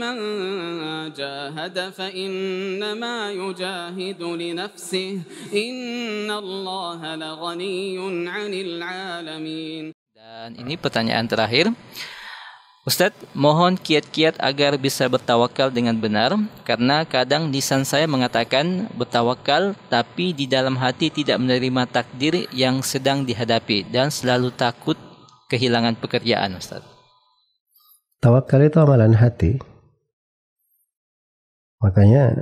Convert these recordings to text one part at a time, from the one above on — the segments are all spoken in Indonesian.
من جاهد فإنما يجاهد لنفسه إن الله لغني عن العالمين Dan ini pertanyaan terakhir. Ustadz, mohon kiat-kiat agar bisa bertawakal dengan benar, karena kadang lisan saya mengatakan bertawakal, tapi di dalam hati tidak menerima takdir yang sedang dihadapi dan selalu takut kehilangan pekerjaan, Ustadz. Tawakal itu amalan hati. Makanya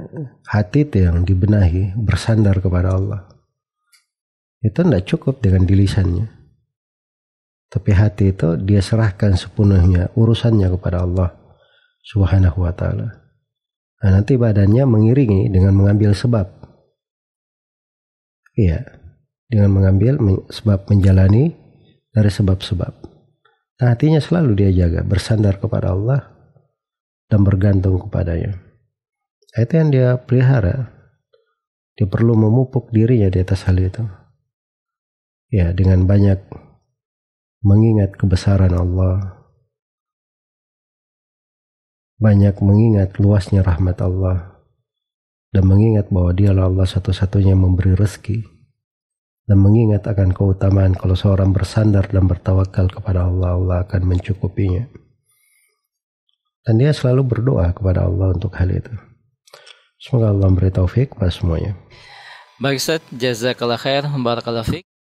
hati itu yang dibenahi bersandar kepada Allah. Itu tidak cukup dengan dilisannya. Tapi hati itu dia serahkan sepenuhnya urusannya kepada Allah Subhanahu wa taala. Nah, nanti badannya mengiringi dengan mengambil sebab. Iya, dengan mengambil sebab menjalani dari sebab-sebab. Nah, hatinya selalu dia jaga bersandar kepada Allah dan bergantung kepadanya. Nah, itu yang dia pelihara. Dia perlu memupuk dirinya di atas hal itu. Ya, dengan banyak mengingat kebesaran Allah. Banyak mengingat luasnya rahmat Allah. Dan mengingat bahwa dialah Allah satu-satunya memberi rezeki. Dan mengingat akan keutamaan kalau seorang bersandar dan bertawakal kepada Allah, Allah akan mencukupinya. Dan dia selalu berdoa kepada Allah untuk hal itu. Semoga Allah memberi taufik pada semuanya. Baik Ustaz, jazakallah khair, barakallah fiqh.